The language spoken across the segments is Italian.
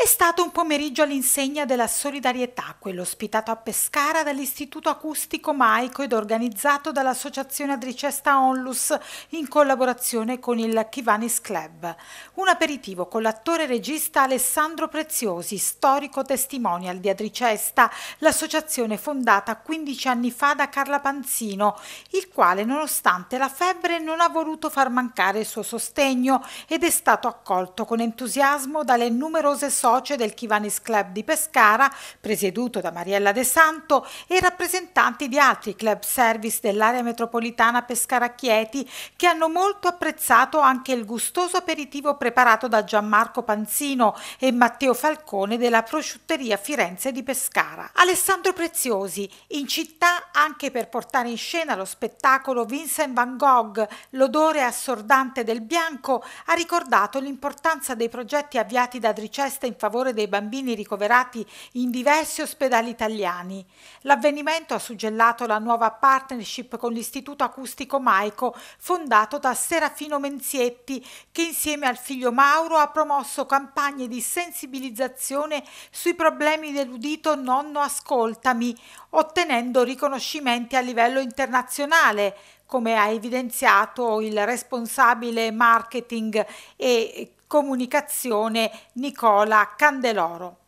È stato un pomeriggio all'insegna della solidarietà, quello ospitato a Pescara dall'Istituto Acustico Maico ed organizzato dall'Associazione Adricesta Onlus in collaborazione con il Kivanis Club. Un aperitivo con l'attore e regista Alessandro Preziosi, storico testimonial di Adricesta, l'associazione fondata 15 anni fa da Carla Panzino, il quale nonostante la febbre non ha voluto far mancare il suo sostegno ed è stato accolto con entusiasmo dalle numerose sorti socio del Chivanis Club di Pescara, presieduto da Mariella De Santo, e rappresentanti di altri club service dell'area metropolitana Pescara-Chieti che hanno molto apprezzato anche il gustoso aperitivo preparato da Gianmarco Panzino e Matteo Falcone della prosciutteria Firenze di Pescara. Alessandro Preziosi, in città anche per portare in scena lo spettacolo Vincent van Gogh, l'odore assordante del bianco, ha ricordato l'importanza dei progetti avviati da Dricesta in favore dei bambini ricoverati in diversi ospedali italiani. L'avvenimento ha suggellato la nuova partnership con l'Istituto Acustico Maico fondato da Serafino Menzietti che insieme al figlio Mauro ha promosso campagne di sensibilizzazione sui problemi dell'udito Nonno Ascoltami, ottenendo riconoscimenti a livello internazionale, come ha evidenziato il responsabile marketing e Comunicazione Nicola Candeloro.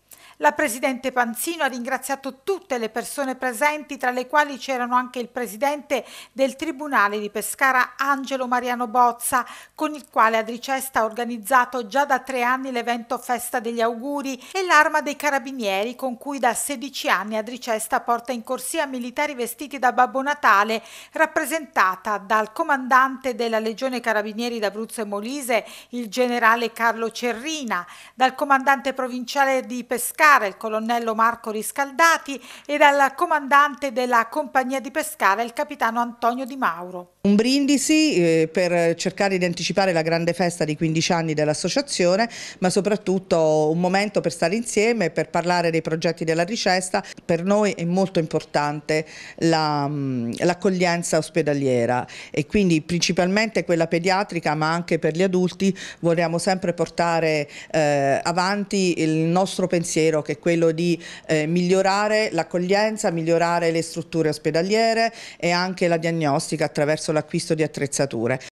La Presidente Panzino ha ringraziato tutte le persone presenti, tra le quali c'erano anche il Presidente del Tribunale di Pescara, Angelo Mariano Bozza, con il quale Adricesta ha organizzato già da tre anni l'evento Festa degli Auguri e l'Arma dei Carabinieri, con cui da 16 anni Adricesta porta in corsia militari vestiti da Babbo Natale, rappresentata dal comandante della Legione Carabinieri d'Abruzzo e Molise, il generale Carlo Cerrina, dal comandante provinciale di Pescara, pescara, il colonnello Marco Riscaldati, e dal comandante della compagnia di pescara, il capitano Antonio Di Mauro. Un brindisi eh, per cercare di anticipare la grande festa di 15 anni dell'associazione, ma soprattutto un momento per stare insieme, per parlare dei progetti della ricesta. Per noi è molto importante mm, l'accoglienza la, ospedaliera e quindi principalmente quella pediatrica, ma anche per gli adulti vogliamo sempre portare eh, avanti il nostro pensiero vero che è quello di eh, migliorare l'accoglienza, migliorare le strutture ospedaliere e anche la diagnostica attraverso l'acquisto di attrezzature.